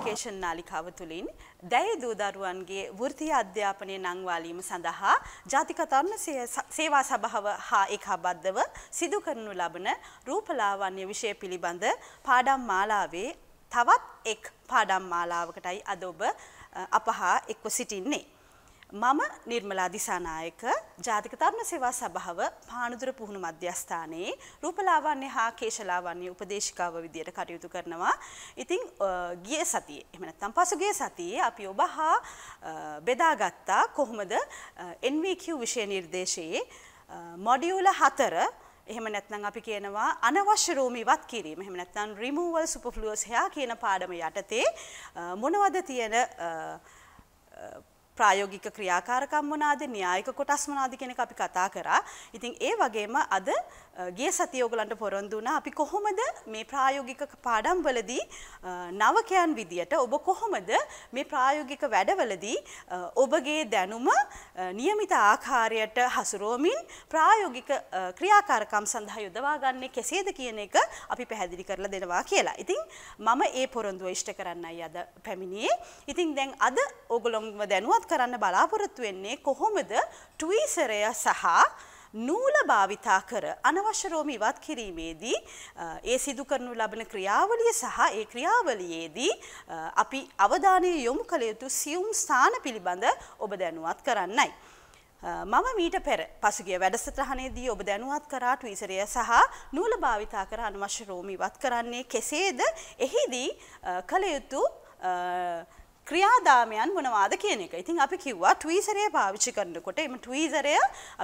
Communication නාලිකාව තුළින් දැය දූදරුවන්ගේ වෘතිය අධ්‍යාපනය නංවාලීම සඳහා ජාතික තරුණ සේවා සභාව හා එකබද්ධව සිදු කරනු ලබන රූපලාවන්‍ය විෂය පිළිබඳ පාඩම් මාලාවේ තවත් එක් පාඩම් මාලාවකටයි අද ඔබ අපහා එක්ව සිටින්නේ. මම නිර්මලා දිසානායක ජාතික තරුණ සේවා සභාව පානුදුර පුහුණු මධ්‍යස්ථානයේ රූපලාවන්‍ය හා කේශලාවන්‍ය උපදේශිකාව විදියට කටයුතු කරනවා. ඉතින් ගිය සතියේ එහෙම නැත්නම් පසුගිය සතියේ අපි ඔබ හා බෙදාගත්තා කොහොමද NVQ විෂය නිර්දේශයේ මොඩියුල 4 එහෙම නැත්නම් අපි කියනවා අනවශ්‍ය රූම ඉවත් කිරීම. එහෙම නැත්නම් removal superfluous hair කියන පාඩම යටතේ මොනවද තියෙන ප්‍රායෝගික ක්‍රියාකාරකම් මොනාද න්‍යායික කොටස් මොනාද කියන එක අපි කතා කරා. ඉතින් ඒ වගේම අද ගිය සතිය ඔයගලන්ට පොරොන්දු වුණා අපි කොහොමද මේ ප්‍රායෝගික පාඩම්වලදී නවකයන් විදියට ඔබ කොහොමද මේ ප්‍රායෝගික වැඩවලදී ඔබගේ දැනුම નિયમિત ආකාරයට හසුරුවමින් ප්‍රායෝගික ක්‍රියාකාරකම් සඳහා යොදවා ගන්නේ කෙසේද කියන එක අපි පැහැදිලි කරලා දෙනවා කියලා. ඉතින් මම ඒ පොරොන්දුව ඉෂ්ට කරන්නයි අද පැමිණියේ. ඉතින් දැන් අද ඕගොල්ලොන්ව දැනුවත් කරන්න බලාපොරොත්තු වෙන්නේ කොහොමද ට්වීසරය සහ නූල භාවිතා කර අනවශ්‍ය රෝම ඉවත් කිරීමේදී ඒ සිදු කරනු ලබන ක්‍රියාවලිය සහ ඒ ක්‍රියාවලියේදී අපි අවධානය යොමු කළ යුතු සියුම් ස්ථාන පිළිබඳ ඔබ දැනුවත් කරන්නයි. මම මීට පෙර පසුගිය වැඩසටහනේදී ඔබ දැනුවත් කරා ට්වීසරය සහ නූල භාවිතා කර අනවශ්‍ය රෝම ඉවත් කරන්නේ කෙසේද එහිදී කළ යුතු ක්‍රියාදාමයන් මොනවාද කියන එක. ඉතින් අපි කිව්වා ට්වීසරය පාවිච්චි කරනකොට එම ට්වීසරය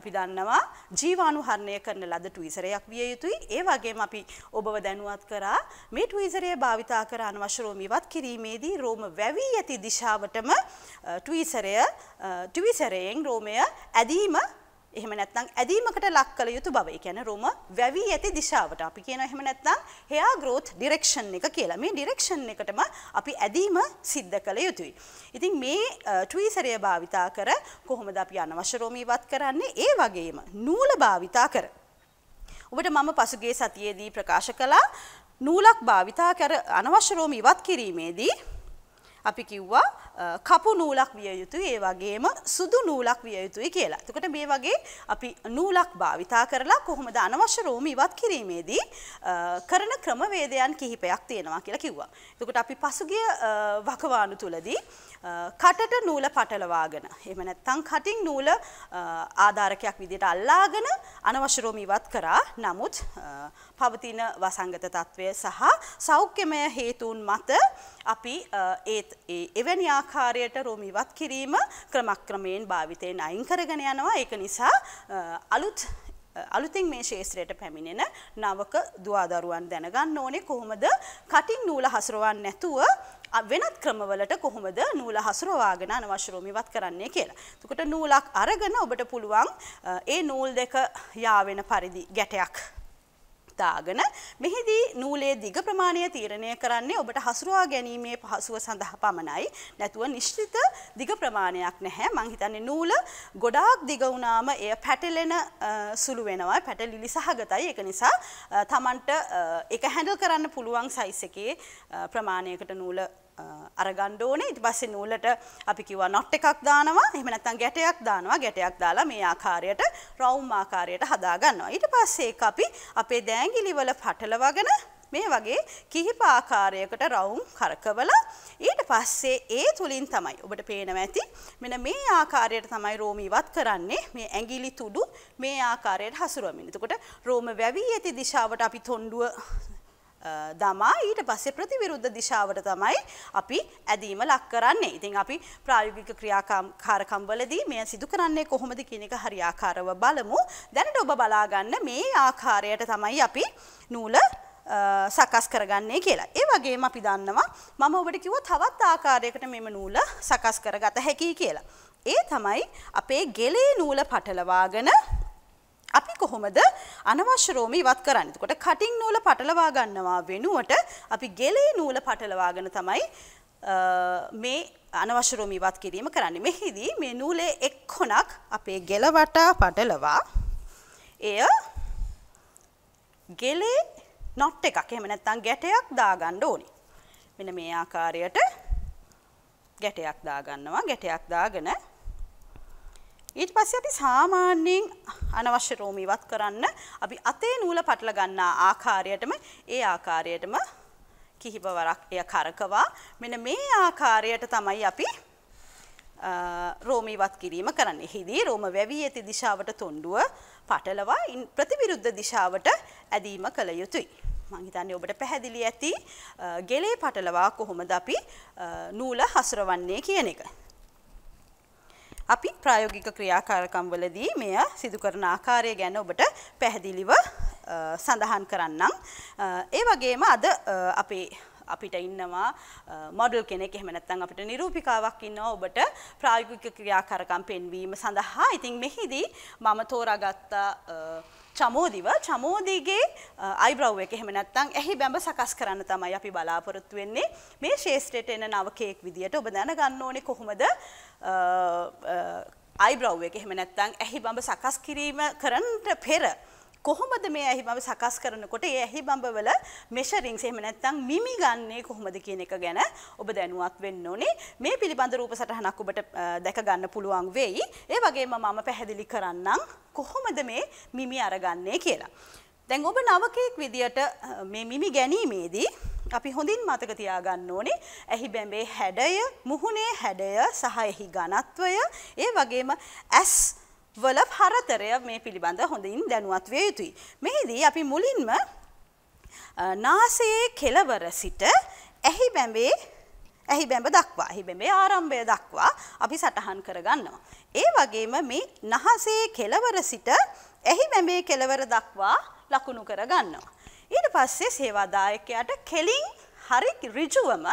අපි දන්නවා ජීවාණුහරණය කරන ලද ට්වීසරයක් විය යුතුයි. ඒ වගේම අපි ඔබව දැනුවත් කරා මේ ට්වීසරය භාවිතා කර අනවශ්‍ය රෝම ඉවත් කිරීමේදී රෝම වැවී ඇති දිශාවටම ට්වීසරය ට්වීසරයෙන් රෝමය ඇදීම එහෙම නැත්නම් ඇදීමකට ලක් කළ යුතු බව. ඒ කියන්නේ රොම වැවී ඇති දිශාවට. අපි කියනවා එහෙම නැත්නම් hair growth direction එක කියලා. මේ direction එකටම අපි ඇදීම සිද්ධ කළ යුතුයි. ඉතින් මේ tweezerය භාවිතා කර කොහොමද අපි අනවශ්‍ය රොම ඉවත් කරන්නේ? ඒ වගේම නූල භාවිතා කර. ඔබට මම පසුගිය සතියේදී ප්‍රකාශ කළා නූලක් භාවිතා කර අනවශ්‍ය රෝම ඉවත් කිරීමේදී අපි කිව්වා කපු නූලක් විය යුතුයි ඒ වගේම සුදු නූලක් විය යුතුයි කියලා. එතකොට මේ වගේ අපි නූලක් භාවිතා කරලා කොහොමද අනවශ්‍ය රෝම ඉවත් කිරීමේදී කරන ක්‍රමවේදයන් කිහිපයක් තියෙනවා කියලා කිව්වා. එතකොට අපි පසුගිය වකවානු තුලදී කටට නූල පටලවාගෙන එහෙම නැත්නම් කටින් නූල ආධාරකයක් විදිහට අල්ලාගෙන අනවශ්‍ය රෝම ඉවත් කරා. නමුත් පවතින වසංගත තත්වය සහ සෞඛ්‍යමය හේතුන් මත අපි ඒත් එවැනි ආකාරයට රෝමීවත් කිරීම ක්‍රමක්‍රමයෙන් භාවිතයෙන් අයින් කරගෙන යනවා ඒක නිසා අලුත් අලුතින් මේ ශේත්‍රයට පැමිණෙන නවක දුවදරුවන් දැනගන්න ඕනේ කොහොමද කටින් නූල හසුරවන්නේ නැතුව වෙනත් ක්‍රමවලට කොහොමද නූල හසුරවාගෙන අනවශ්‍යරෝම ඉවත් කරන්නේ කියලා. එතකොට නූලක් අරගෙන ඔබට පුළුවන් ඒ නූල් දෙක යාවෙන පරිදි ගැටයක් දාගෙන මෙහිදී නූලේ දිග ප්‍රමාණය තීරණය කරන්නේ ඔබට හසුරුවා ගැනීමේ පහසුව සඳහා පමණයි. නැතුව නිශ්චිත දිග ප්‍රමාණයක් නැහැ. මං හිතන්නේ නූල ගොඩාක් දිග වුණාම එය පැටලෙන සුළු වෙනවා. පැටලිලි සහගතයි. ඒක නිසා Tamanට ඒක හැන්ඩල් කරන්න පුළුවන් සයිස් එකේ ප්‍රමාණයකට නූල අරගන්න ඕනේ. ඊට පස්සේ නූලට අපි කිව්වා knot එකක් දානවා. එහෙම නැත්නම් ගැටයක් දානවා. ගැටයක් දාලා මේ ආකාරයට රවුම් ආකාරයට හදා ගන්නවා. ඊට පස්සේ ඒක අපි අපේ දෑංගිලි වල පටලවගෙන මේ වගේ කිහිප ආකාරයකට රවුම් කරකවලා ඊට පස්සේ ඒ තුලින් තමයි ඔබට පේනවා ඇති මෙන්න මේ ආකාරයට තමයි රෝම ඉවත් කරන්නේ මේ ඇඟිලි තුඩු මේ ආකාරයට හසුරුවමින්. එතකොට රෝම වැවි ඇති දිශාවට අපි තොණ්ඩුව දමා ඊට පස්සේ ප්‍රතිවිරුද්ධ දිශාවට තමයි අපි ඇදීම ලක් කරන්නේ. ඉතින් අපි ප්‍රායෝගික ක්‍රියාකාරකම්වලදී මෙය සිදු කරන්නේ කොහොමද කියන එක හරියාකාරව බලමු. දැනට ඔබ බලා ගන්න මේ ආකාරයට තමයි අපි නූල සකස් කරගන්නේ කියලා. ඒ වගේම අපි දන්නවා මම ඔබට කිව්වා තවත් ආකාරයකට මෙම නූල සකස් කරගත හැකි කියලා. ඒ තමයි අපේ ගෙලේ නූල පටලවාගෙන අපි කොහොමද අනවශ්‍ය රෝම ඉවත් කරන්නේ? එතකොට කටින් නූල පටලවා ගන්නවා වෙනුවට අපි ගෙලේ නූල පටලවාගෙන තමයි මේ අනවශ්‍ය රෝම ඉවත් කිරීම කරන්නේ. මෙහිදී මේ නූලේ එක් හොනක් අපේ ගෙල වටා පටලවා එය ගෙලේ නොට් එකක් එහෙම නැත්නම් ගැටයක් දාගන්න ඕනේ. මෙන්න මේ ආකාරයට ගැටයක් දාගන්නවා. ගැටයක් දාගෙන ඊට පස්සේ අපි සාමාන්‍යයෙන් අනවශ්‍ය රෝම ඉවත් කරන්න අපි අතේ නූල පටල ගන්නා ආකාරයටම ඒ ආකාරයටම කිහිප වරක් එය කරකවා මෙන්න මේ ආකාරයට තමයි අපි රෝම ඉවත් කිරීම කරන්නේ. එහිදී රෝම වැවී ඇති දිශාවට තොණ්ඩුව පටලවා ප්‍රතිවිරුද්ධ දිශාවට ඇදීම කළ යුතුයි. මං හිතන්නේ ඔබට පැහැදිලි ඇති ගෙලේ පටලවා කොහොමද අපි නූල හසුරවන්නේ කියන එක. අපි ප්‍රායෝගික ක්‍රියාකාරකම් වලදී මෙය සිදු කරන ආකාරය ගැන ඔබට පැහැදිලිව සඳහන් කරන්නම්. ඒ වගේම අද අපේ අපිට ඉන්නවා මොඩල් කෙනෙක් එහෙම නැත්නම් අපිට නිරූපිකාවක් ඉන්නවා ඔබට ප්‍රායෝගික ක්‍රියාකාරකම් පෙන්වීම සඳහා. ඉතින් මෙහිදී මම තෝරාගත්තා චමෝදිව චමෝදීගේ අයිබ්‍රව් එක එහෙම නැත්නම් ඇහි බැඹ සකස් කරන්න තමයි අපි බලාපොරොත්තු වෙන්නේ මේ ශේෂ්ත්‍රයට එන නවකයෙක් විදියට ඔබ දැනගන්න ඕනේ කොහොමද අයිබ්‍රව් එක එහෙම නැත්නම් ඇහි බඹ සකස් කිරීම කරන්නට පෙර කොහොමද මේ ඇහි බඹ සකස් කරනකොට ඒ ඇහි බඹවල මෙෂරින්ග්ස් එහෙම නැත්නම් මිමි ගන්නේ කොහොමද කියන එක ගැන ඔබ දැනුවත් වෙන්න ඕනේ. මේ පිළිබඳ රූප සටහනක් ඔබට දැක ගන්න පුළුවන් වෙයි. ඒ වගේම මම පැහැදිලි කරන්නම් කොහොමද මේ මිමි අරගන්නේ කියලා. දැන් ඔබ නවකයෙක් විදියට මේ මිමි ගැනීමේදී අපි හොඳින් මතක තියාගන්න ඕනේ ඇහි බැඹේ හැඩය, මුහුණේ හැඩය සහ එහි ඝනත්වය, ඒ වගේම ඇස් වල හරතරය මේ පිළිබඳ හොඳින් දැනුවත් විය යුතුයි. මෙහිදී අපි මුලින්ම නාසයේ කෙළවර සිට ඇහි බැඹේ ඇහි බැඹ දක්වා ඇහි බැඹේ ආරම්භය දක්වා අපි සටහන් කරගන්නවා. ඒ වගේම මේ නහසේ කෙළවර සිට ඇහි බැඹේ කෙළවර දක්වා ලකුණු කරගන්නවා. ඊට පස්සේ සේවාදායකයාට කෙලින් හරි ඍජුවම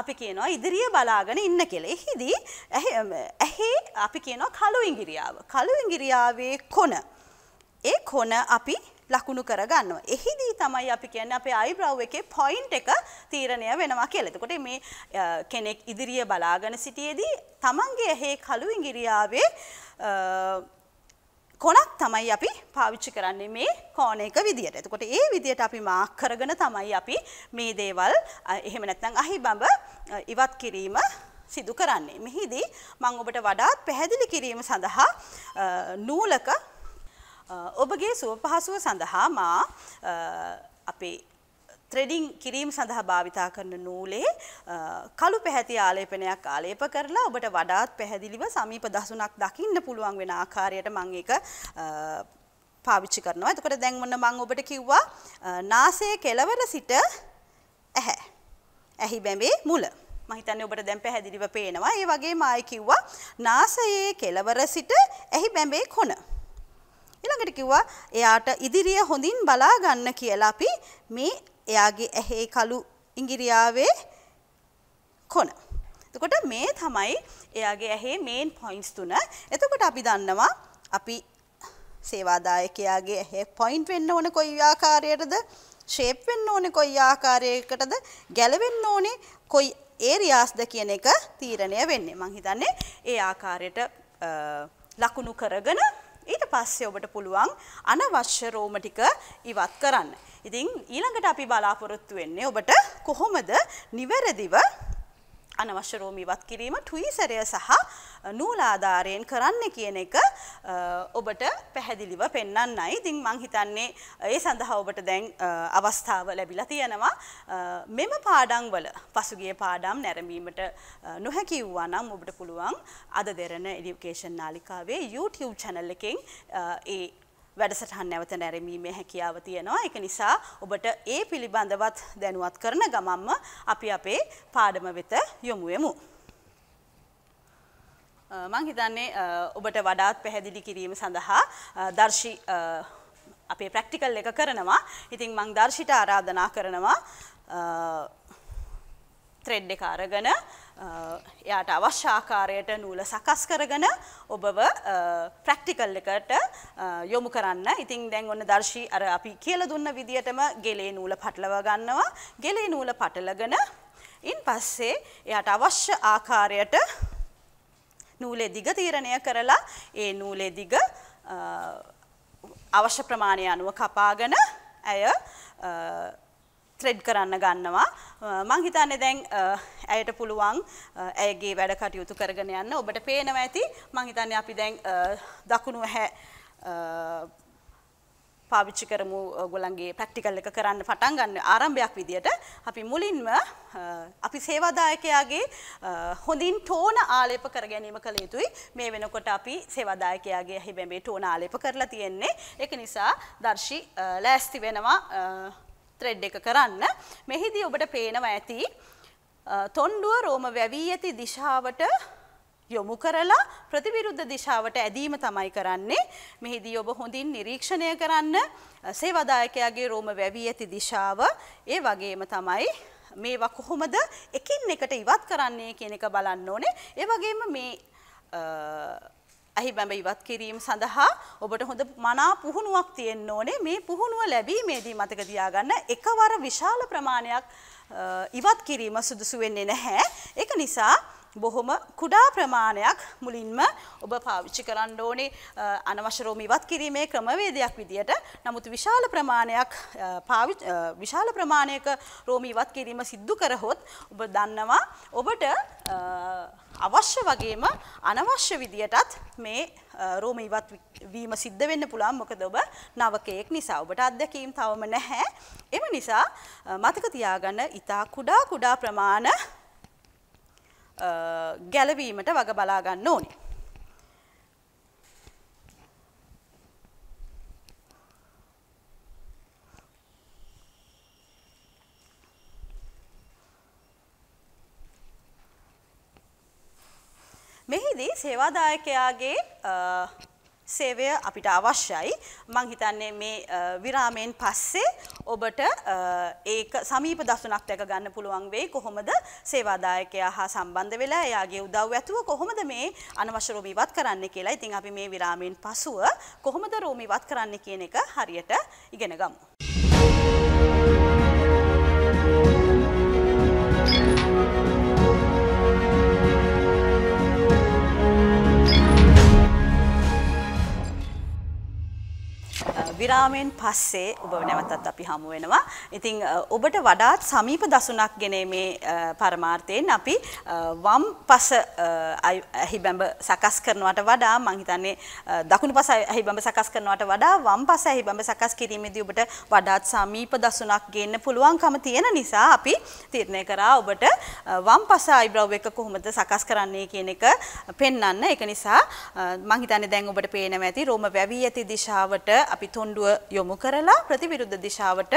අපි කියනවා ඉදිරිය බලාගෙන ඉන්න කියලා. එහිදී ඇහි අපි කියනවා කළු ඉංගිරියාව. කළු ඉංගිරියාවේ කොන. ඒ කොන අපි ලකුණු කරගන්නවා. එහිදී තමයි අපි කියන්නේ අපේ අයිබ්‍රව් එකේ පොයින්ට් එක තීරණය වෙනවා කියලා. එතකොට මේ කෙනෙක් ඉදිරිය බලාගෙන සිටියේදී තමන්ගේ ඇහි කළු ඉංගිරියාවේ කොනක් තමයි අපි පාවිච්චි කරන්නේ මේ කෝණ එක විදියට. එතකොට ඒ විදියට අපි මාක් කරගෙන තමයි අපි මේ දේවල් එහෙම නැත්නම් අහිබඹ ඉවත් කිරීම සිදු කරන්නේ. මෙහිදී මම ඔබට වඩාත් පැහැදිලි කිරීම සඳහා නූලක ඔබගේ සුව පහසුව සඳහා මා අපේ ත්‍රෙඩිං කිරීම සඳහා භාවිතා කරන නූලේ කළු පැහැති ආලේපනයක් ආලේප කරලා ඔබට වඩාත් පැහැදිලිව සමීප දසුනක් දකින්න පුළුවන් වෙන ආකාරයට මම ඒක පාවිච්චි කරනවා. එතකොට දැන් මොන මම ඔබට කිව්වා නාසයේ කෙළවර සිට ඇහැ. ඇහි බැඹේ මුල. මම හිතන්නේ ඔබට දැන් පැහැදිලිව පේනවා. ඒ වගේම ආයි කිව්වා නාසයේ කෙළවර සිට ඇහි බැඹේ කොන. ඊළඟට කිව්වා එයාට ඉදිරිය හොඳින් බලා ගන්න කියලා අපි මේ එයාගේ ඇහේ කළු ඉංගිරියාවේ කොන. එතකොට මේ තමයි එයාගේ ඇහේ මේන් පොයින්ට්ස් තුන. එතකොට අපි දන්නවා අපි සේවාදායකයාගේ ඇහේ පොයින්ට් වෙන්න ඕනේ කොයි ආකාරයකටද? ෂේප් වෙන්න ඕනේ කොයි ආකාරයකටද? ගැලවෙන්න ඕනේ කොයි ඒරියාස්ද කියන එක තීරණය වෙන්නේ. මං හිතන්නේ ඒ ආකාරයට ලකුණු කරගෙන ඊට පස්සේ ඔබට පුළුවන් අනවශ්‍ය රෝම ටික ඉවත් කරන්න. ඉතින් ඊළඟට අපි බලාපොරොත්තු වෙන්නේ ඔබට කොහොමද නිවැරදිව අනවශ්‍ය රෝම ඉවත් කිරීම ට්වීසරය සහ නූල ආධාරයෙන් කරන්න කියන එක ඔබට පැහැදිලිව පෙන්වන්නයි. ඉතින් මං හිතන්නේ ඒ සඳහා ඔබට දැන් අවස්ථාව ලැබිලා තියෙනවා. මෙම පාඩම් වල පසුගිය පාඩම් නැරඹීමට නොහැකි වුණා නම් ඔබට පුළුවන් අද දෙරණ এডুকেෂන් නාලිකාවේ YouTube channel එකෙන් ඒ වැඩසටහන් නැවත නැරමීමේ හැකියාව තියෙනවා. ඒක නිසා ඔබට ඒ පිළිබඳවත් දැනුවත් කරන ගමන්ම අපි අපේ පාඩම වෙත යොමු වෙමු. මං හිතන්නේ ඔබට වඩාත් පැහැදිලි කිරීම සඳහා දර්ශි අපේ ප්‍රැක්ටිකල් එක කරනවා. ඉතින් මං දර්ශිට ආරාධනා කරනවා ත්‍රෙඩ් එක අරගෙන එයාට අවශ්‍ය ආකාරයට නූල සකස් කරගෙන ඔබව ප්‍රැක්ටිකල් එකට යොමු කරන්න. ඉතින් දැන් ඔන්න දර්ශී අර අපි කියලා දුන්න විදියටම ගෙලේ නූල පටලව ගන්නවා. ගෙලේ නූල පටලගෙන ඉන්පස්සේ එයාට අවශ්‍ය ආකාරයට නූලේ දිග තීරණය කරලා ඒ නූලේ දිග අවශ්‍ය ප්‍රමාණය අනුව කපාගෙන ඇය ත්‍රෙඩ් කරන්න ගන්නවා. මං හිතන්නේ දැන් ඇයට පුළුවන් ඇයගේ වැඩ කටයුතු කරගෙන යන්න ඔබට පේනවා ඇති මං හිතන්නේ අපි දැන් දකුණු ඇහැ පාවිච්චි කරමු ඔයගොල්ලන්ගේ ප්‍රැක්ටිකල් එක කරන්න පටන් ගන්න ආරම්භයක් විදියට අපි මුලින්ම අපි සේවාදායකයාගේ හොඳින් ටෝන ආලේප කර ගැනීම කළ යුතුයි. මේ වෙනකොට අපි සේවාදායකයාගේ හිබැඹේ ටෝන ආලේප කරලා තියෙන්නේ. ඒක නිසා දර්ශි ලෑස්ති වෙනවා ත්‍රෙඩ් එක කරන්න. මෙහිදී ඔබට පේනවා ඇති තොණ්ඩුව රෝම වැවී ඇති දිශාවට යොමු කරලා ප්‍රතිවිරුද්ධ දිශාවට ඇදීම තමයි කරන්නේ. මෙහිදී ඔබ හොඳින් නිරීක්ෂණය කරන්න සේවදායකයාගේ රෝම වැවී ඇති දිශාව ඒ වගේම තමයි මේවා කොහොමද එකින් එකට ඉවත් කරන්නේ කියන එක බලන්න ඕනේ. ඒ වගේම මේ ඇහිබැඹ ඉවත් කිරීම සඳහා ඔබට හොඳ මනා පුහුණුවක් තියෙන්න ඕනේ මේ පුහුණුව ලැබීමේදී මතක තියාගන්න එකවර විශාල ප්‍රමාණයක් ඉවත් කිරීම සුදුසු වෙන්නේ නැහැ. ඒක නිසා බොහොම කුඩා ප්‍රමාණයක් මුලින්ම ඔබ පාවිච්චි කරන්න ඕනේ අනවශ්‍ය රෝම ඉවත් කිරීමේ ක්‍රමවේදයක් විදියට. නමුත් විශාල ප්‍රමාණයක් විශාල ප්‍රමාණයක රෝම ඉවත් කිරීම සිද්ධ කරහොත් ඔබ දන්නවා ඔබට අවශ්‍ය වගේම අනවශ්‍ය විදියටත් මේ රෝම ඉවත් වීම සිද්ධ වෙන්න පුළුවන් මොකද ඔබ නවකයෙක් නිසා ඔබට අත්දැකීම් තවම නැහැ. එම නිසා මතක තියාගන්න ඊට කුඩා කුඩා ප්‍රමාණ ගැලවීමට වග බලාගන්න ඕනේ. මෙහිදී සේවාදායකයාගේ සේවය අපිට අවශ්‍යයි. මං හිතන්නේ මේ විරාමයෙන් පස්සේ ඔබට ඒක සමීප දසුනක් දැක ගන්න පුළුවන් වෙයි. කොහොමද සේවාදායකයා හා සම්බන්ධ වෙලා එයාගේ උදව් ඇතුව කොහොමද මේ අනවශ්‍ය රෝම ඉවත් කරන්න කියලා. ඉතින් අපි මේ විරාමයෙන් පසුව කොහොමද රෝම ඉවත් කරන්න කියන එක හරියට ඉගෙන ගමු. විරාමයෙන් පස්සේ ඔබ නැවතත් අපි හමු වෙනවා. ඉතින් ඔබට වඩාත් සමීප දසුණක් ගෙනීමේ පරමාර්ථයෙන් අපි වම් පස ඇහිබැඹ සකස් කරනවට වඩා මං හිතන්නේ දකුණු පස ඇහිබැඹ සකස් කරනවට වඩා වම් පස ඇහිබැඹ සකස් කිරීමේදී ඔබට වඩාත් සමීප දසුණක් ගන්න පුළුවන්කම තියෙන නිසා අපි තීරණය කරා ඔබට වම් පස අයිබ්‍රව් එක කොහොමද සකස් කරන්නේ කියන එක පෙන්වන්න. ඒක නිසා මං හිතන්නේ දැන් ඔබට පේනවා ඇති රෝම වැවි ඇති දිශාවට අපි තොණ්ඩු ආණ්ඩුව යොමු කරලා ප්‍රතිවිරුද්ධ දිශාවට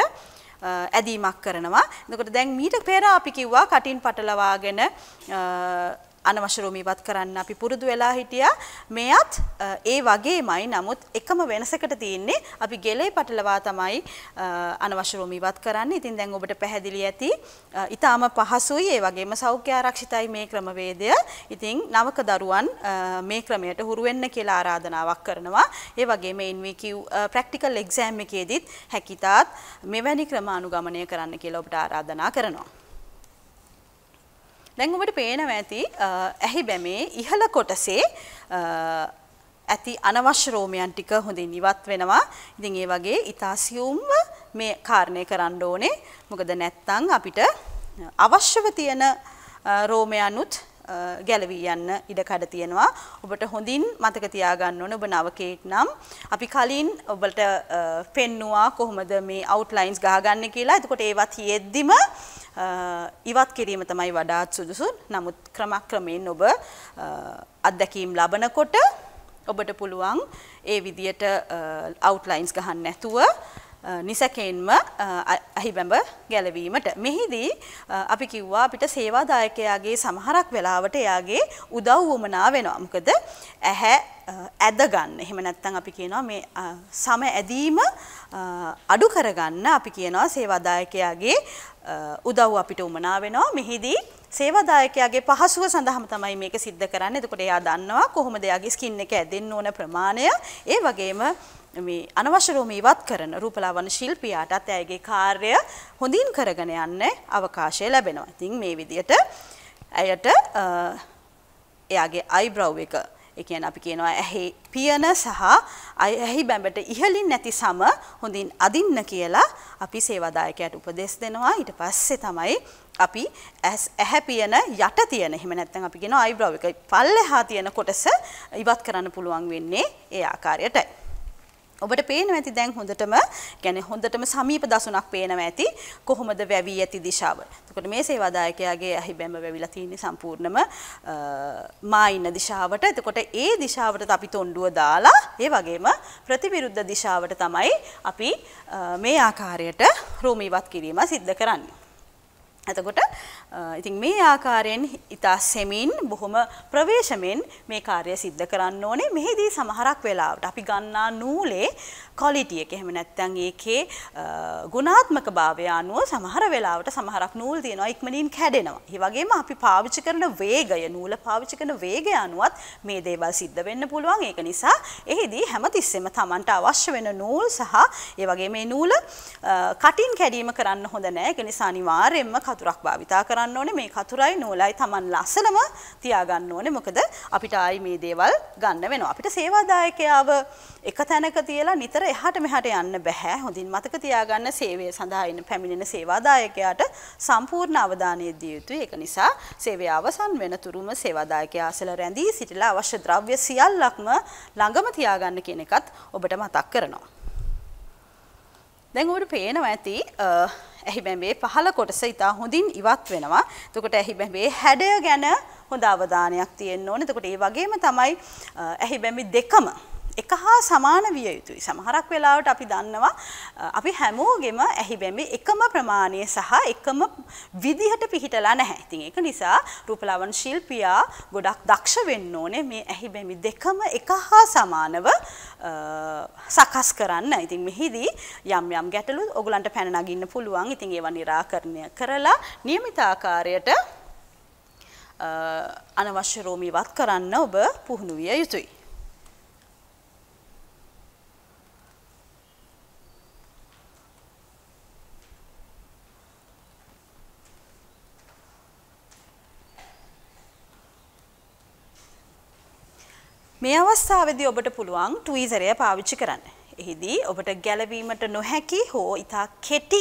ඇදීමක් කරනවා. එතකොට දැන් මීට පෙර අපි කිව්වා කටින් පටලවාගෙන අනවශ්‍ය රෝමීවත් කරන්න අපි පුරුදු වෙලා හිටියා. මෙයත් ඒ වගේමයි. නමුත් එකම වෙනසකට තියෙන්නේ අපි ගෙලේ පටලවා තමයි අනවශ්‍ය රෝමීවත් කරන්නේ. ඉතින් දැන් ඔබට පැහැදිලි ඇති. ඊටාම පහසුයි. ඒ වගේම සෞඛ්‍ය ආරක්ෂිතයි මේ ක්‍රමවේදය. ඉතින් නවක දරුවන් මේ ක්‍රමයට හුරු වෙන්න කියලා ආරාධනාවක් කරනවා. ඒ වගේම NVQ ප්‍රැක්ටිකල් එක්සෑම් එකේදීත් හැකිතාත් මෙවැනි ක්‍රම අනුගමනය කරන්න කියලා ඔබට ආරාධනා කරනවා. දැන් ඔබට පේනවා ඇති ඇහි බැමේ ඉහළ කොටසේ ඇති අනවශ්‍ය රෝමයන් ටික හොඳින් ඉවත් වෙනවා. ඉතින් ඒ වගේ ඊතාසියුම්ව මේ කාරණේ කරන්න ඕනේ. මොකද නැත්තම් අපිට අවශ්‍යව තියෙන රෝමයන්ුත් ගැලවී යන්න ඉඩකඩ තියෙනවා. ඔබට හොඳින් මතක තියාගන්න ඕන ඔබ නවකේට් නම් අපි කලින් ඔබට පෙන්නවා කොහොමද මේ අවුට්ලයින්ස් ගහගන්න කියලා. එතකොට ඒවා තියෙද්දිම ඉවත් කිරීම තමයි වඩාත් සුදුසු. නමුත් ක්‍රමක්‍රමයෙන් ඔබ අත්දැකීම් ලබනකොට ඔබට පුළුවන් ඒ විදියට අවුට්ලයින්ස් ගහන්න නැතුව නිසැකෙන්ම ඇහිබැඹ ගැලවීමට. මෙහිදී අපි කිව්වා අපිට සේවාදායකයාගේ සමහරක් වෙලාවට එයාගේ උදව් වුමනා වෙනවා. මොකද ඇහැ ඇදගන්න. එහෙම නැත්නම් අපි කියනවා මේ සම ඇදීම අඩු කරගන්න අපි කියනවා සේවාදායකයාගේ උදව් අපිට උමනා වෙනවා. මෙහිදී සේවාදායකයාගේ පහසුව සඳහාම තමයි මේක සිද්ධ කරන්නේ. එතකොට එයා දන්නවා කොහොමද එයාගේ ස්කින් එක ඇදෙන්න ඕන ප්‍රමාණය. ඒ වගේම මේ අනවශ්‍ය රූම ඉවත් කරන රූපලාවන ශිල්පියාටත් ඇයගේ කාර්ය හොඳින් කරගෙන යන්න අවකාශය ලැබෙනවා. ඉතින් මේ විදිහට ඇයට එයාගේ අයිබ්‍රව් එක ඒ කියන්නේ අපි කියනවා ඇහි පියන සහ ඇහි බැඹට ඉහළින් නැති සම හොඳින් අදින්න කියලා අපි සේවාදායකයට උපදෙස් දෙනවා. ඊට පස්සේ තමයි අපි ඇහැ පියන යට තියෙන එහෙම නැත්නම් අපි කියනවා අයිබ්‍රව් එක පල්ලෙහා තියෙන කොටස ඉවත් කරන්න පුළුවන් වෙන්නේ ඒ ආකාරයටයි. ඔබට පේනවා ඇති දැන් හොඳටම يعني හොඳටම සමීප දසුනක් පේනවා ඇති කොහොමද වැවි ඇති දිශාව. එතකොට මේ සේවාදායකයාගේ අහිබැම වැවිලා තියෙන්නේ සම්පූර්ණම මා ඉන්න දිශාවට. එතකොට ඒ දිශාවට අපි තොණ්ඩුව දාලා ඒ වගේම ප්‍රතිවිරුද්ධ දිශාවට තමයි අපි මේ ආකාරයට රූම ඉවත් කිරීම සිද්ධ කරන්නේ. එතකොට ඉතින් මේ ආකාරයෙන් ඉතා සෙමින් බොහොම ප්‍රවේශමෙන් මේ කාර්යය සිද්ධ කරන්න ඕනේ. මෙහිදී සමහරක් වෙලාවට අපි ගන්නා නූලේ ක්වොලිටි එක එහෙම නැත්නම් ඒකේ ගුණාත්මක භාවය අනුව සමහර වෙලාවට සමහරක් නූල් තියෙනවා ඉක්මනින් කැඩෙනවා. ඒ වගේම අපි පාවිච්චි කරන වේගය නූල පාවිච්චි කරන වේගය අනුවත් මේ දේවල් සිද්ධ වෙන්න පුළුවන්. ඒක නිසා එහිදී හැමතිස්සෙම Tamanට අවශ්‍ය වෙන නූල් සහ ඒ වගේම මේ නූල කටින් කැඩීම කරන්න හොඳ නැහැ. ඒක නිසා අනිවාර්යයෙන්ම කතුරක් භාවිතා කරන්න කරන්න ඕනේ මේ කතුරයි නූලයි Taman ලස්සනම තියාගන්න ඕනේ. මොකද අපිට ආයි මේ දේවල් ගන්න වෙනවා. අපිට සේවාදායකයාව එක තැනක තියලා නිතර එහාට මෙහාට යන්න බෑ. හොඳින් මතක තියාගන්න සේවය සඳහා ඉන්න පැමිණෙන සේවාදායකයාට සම්පූර්ණ අවධානය දිය යුතුයි. ඒක නිසා සේවය අවසන් වෙනතුරුම සේවාදායකයා අසල රැඳී සිටලා අවශ්‍ය ද්‍රව්‍ය සියල්ලක්ම ළඟම තියාගන්න කියන එකත් ඔබට මතක් කරනවා. දැන් ඔබට පේනවා ඇති ඇහි බැඹේ පහළ කොටස ඉතා හොඳින් ඉවත් වෙනවා. එතකොට ඇහි බැඹේ හැඩය ගැන හොඳ අවධානයක් තියෙන්න ඕනේ. එතකොට ඒ වගේම තමයි ඇහි බැඹි දෙකම එක හා සමාන විය යුතුයි. සමහරක් වෙලාවට අපි දන්නවා අපි හැමෝගෙම ඇහිබැමි එකම ප්‍රමාණය සහ එකම විදිහට පිහිටලා නැහැ. ඉතින් ඒක නිසා රූපලාවන්‍ය ශිල්පියා ගොඩක් දක්ෂ වෙන්න ඕනේ මේ ඇහිබැමි දෙකම එක හා සමානව සකස් කරන්න. ඉතින් මෙහිදී යම් යම් ගැටලු ඔයගලන්ට පැන නගින්න පුළුවන්. ඉතින් ඒවා निराකරණය කරලා નિયમિત ආකාරයට අනවශ්‍ය රෝමීවත් කරන්න ඔබ පුහුණු විය යුතුයි. මේ අවස්ථාවේදී ඔබට පුළුවන් ට්වීසරය පාවිච්චි කරන්න. එහිදී ඔබට ගැලවීමට නොහැකි හෝ ඉතා කෙටි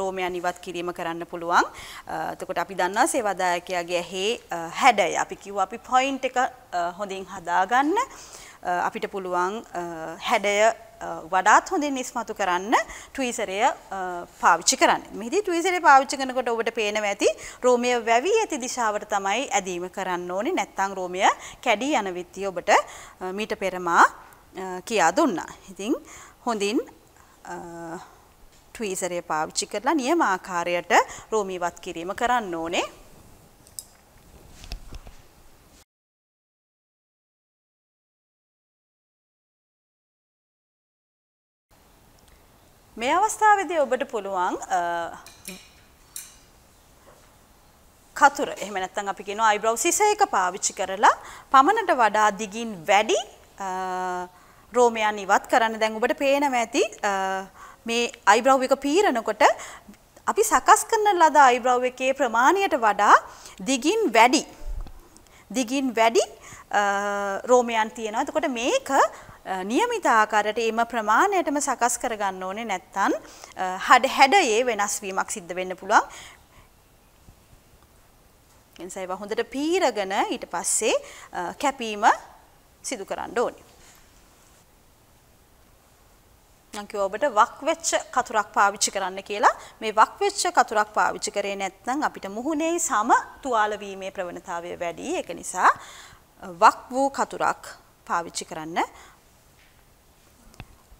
රෝමයන් ඉවත් කිරීම කරන්න පුළුවන්. එතකොට අපි දන්නවා සේවාදායකයාගේ ඇහි හැඩය. අපි කිව්වා අපි පොයින්ට් එක හොඳින් හදාගන්න. අපිට පුළුවන් හැඩය වඩාත් හොඳින් ඉස්මතු කරන්න ට්වීසරය පාවිච්චි කරන්න. මෙහිදී ට්වීසරය පාවිච්චි කරනකොට ඔබට පේනවා ඇති රෝමය වැවි ඇති දිශාවට තමයි ඇදීම කරන්න ඕනේ. නැත්නම් රෝමය කැඩී යන විත්තිය ඔබට මීට පෙර මා කියා දුන්නා. ඉතින් හොඳින් ට්වීසරය පාවිච්චි කරලා නියම ආකාරයට රෝමීවත් කිරීම කරන්න ඕනේ. මේ අවස්ථාවේදී ඔබට පුළුවන් කතුර එහෙම නැත්නම් අපි කියනවා අයිබ්‍රව් සිස එක පාවිච්චි කරලා පමණට වඩා දිගින් වැඩි රෝමයන් ඉවත් කරන්න දැන් ඔබට පේනවා ඇති මේ අයිබ්‍රව් එක පීරනකොට අපි සකස් කරන ලද අයිබ්‍රව් එකේ ප්‍රමාණයට වඩා දිගින් වැඩි දිගින් වැඩි රෝමයන් තියෙනවා. එතකොට මේක නියමිත ආකාරයට එම ප්‍රමාණයටම සකස් කරගන්න ඕනේ නැත්තම් හඩ හැඩයේ වෙනස් වීමක් සිද්ධ වෙන්න පුළුවන්. එනිසා ඒවා හොඳට පීරගෙන ඊට පස්සේ කැපීම සිදු කරන්න ඕනේ. මං කිව්වා ඔබට වක් වෙච්ච කතුරක් පාවිච්චි කරන්න කියලා. මේ වක් වෙච්ච කතුරක් පාවිච්චි කරේ නැත්නම් අපිට මුහුණේ සම තුවාල වීමේ ප්‍රවණතාවය වැඩි. ඒක නිසා වක් වූ කතුරක් පාවිච්චි කරන්න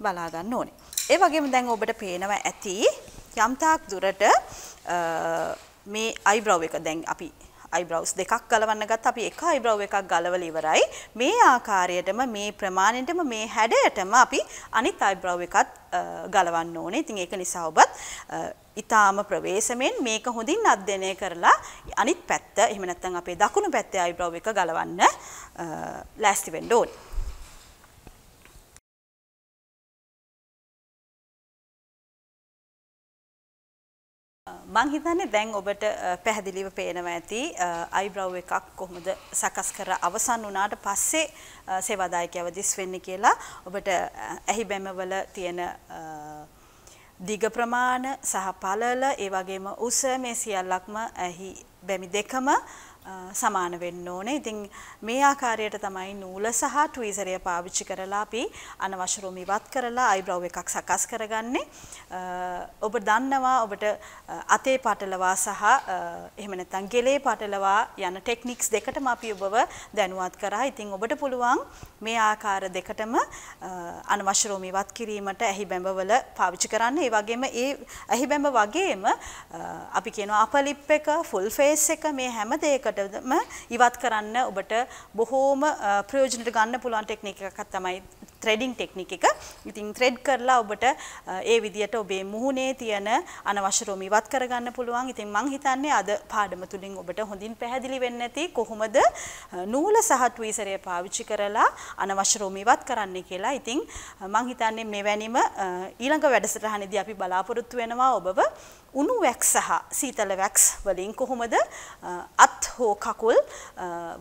බලා ගන්න ඕනේ. ඒ වගේම දැන් ඔබට පේනවා ඇති යම්තාක් දුරට මේ අයිබ්‍රව් එක දැන් අපි අයිබ්‍රව්ස් දෙකක් ගලවන්න ගත්ත අපි එක අයිබ්‍රව් එකක් ගලවල ඉවරයි මේ ආකාරයටම මේ ප්‍රමාණයටම මේ හැඩයටම අපි අනිත් අයිබ්‍රව් එකත් ගලවන්න ඕනේ. ඉතින් ඒක නිසා ඔබත් ඊටාම ප්‍රවේශමෙන් මේක හොඳින් අධ්‍යයනය කරලා අනිත් පැත්ත එහෙම නැත්නම් අපේ දකුණු පැත්තේ අයිබ්‍රව් එක ගලවන්න ලෑස්ති වෙන්න ඕනේ. මං හිතන්නේ දැන් ඔබට පැහැදිලිව පේනවා ඇති අයිබ්‍රව් එකක් කොහොමද සකස් කර අවසන් වුණාට පස්සේ සේවාදායකයව දිස් වෙන්නේ කියලා ඔබට ඇහි බැමවල තියෙන දිග ප්‍රමාණ සහ පළල ඒ වගේම උස මේ සියල්ලක්ම ඇහි බැමි දෙකම සමාන වෙන්න ඕනේ. ඉතින් මේ ආකාරයට තමයි නූල සහ ට්වීසරය පාවිච්චි කරලා අපි අනවශ්‍ය රෝම ඉවත් කරලා අයිබ්‍රව් එකක් සකස් කරගන්නේ. ඔබ දන්නවා ඔබට අතේ පටලවා සහ එහෙම නැත්නම් ගෙලේ පටලවා යන ටෙක්නික්ස් දෙකටම අපි ඔබව දැනුවත් කරා. ඉතින් ඔබට පුළුවන් මේ ආකාර දෙකටම අනවශ්‍ය රෝම ඉවත් කිරීමට ඇහි බැඹවල පාවිච්චි කරන්න. ඒ වගේම ඒ ඇහි බැඹ වගේම අපි කියනවා අපලිප් එක, ෆුල් ෆේස් එක මේ හැම දෙයකට වැඩම ඉවත් කරන්න ඔබට බොහෝම ප්‍රයෝජනට ගන්න පුළුවන් ටෙක්නික් එකක් තමයි ත්‍රෙඩිං ටෙක්නික් එක. ඉතින් ත්‍රෙඩ් කරලා ඔබට ඒ විදියට ඔබේ මුහුණේ තියෙන අනවශ්‍ය රෝම ඉවත් කරගන්න පුළුවන්. ඉතින් මං හිතන්නේ අද පාඩම තුලින් ඔබට හොඳින් පැහැදිලි වෙන්න ඇති කොහොමද නූල සහ ට්වීසරය පාවිච්චි කරලා අනවශ්‍ය රෝම ඉවත් කරන්නේ කියලා. ඉතින් මං හිතන්නේ මෙවැනිම ඊළඟ වැඩසටහනේදී අපි බලාපොරොත්තු වෙනවා ඔබව උණු වැක්ස් සහ සීතල වැක්ස් වලින් කොහොමද අත් හෝ කකුල්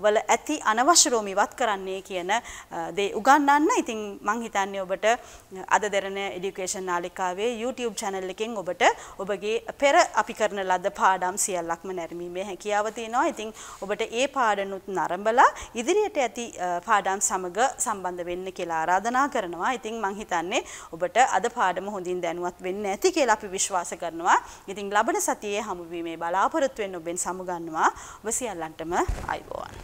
වල ඇති අනවශ්‍ය රෝම ඉවත් කරන්නේ කියන දේ උගන්වන්න. ඉතින් මං හිතන්නේ ඔබට අද දෙරණ এডুকেෂන් නාලිකාවේ YouTube channel එකෙන් ඔබට ඔබගේ පෙර අපි කරන ලද පාඩම් සියල්ලක්ම නැරඹීමේ හැකියාව තියෙනවා. ඉතින් ඔබට ඒ පාඩනුත් නරඹලා ඉදිරියට ඇති පාඩම් සමග සම්බන්ධ වෙන්න කියලා ආරාධනා කරනවා. ඉතින් මං හිතන්නේ ඔබට අද පාඩම හොඳින් දැනුවත් වෙන්න ඇති කියලා අපි විශ්වාස කරනවා. ඉතින් ලබන සතියේ හමුවීමේ බලාපොරොත්තු වෙන්න ඔබෙන් සමුගන්නවා ඔබ සියල්ලන්ටම අයබෝවන්.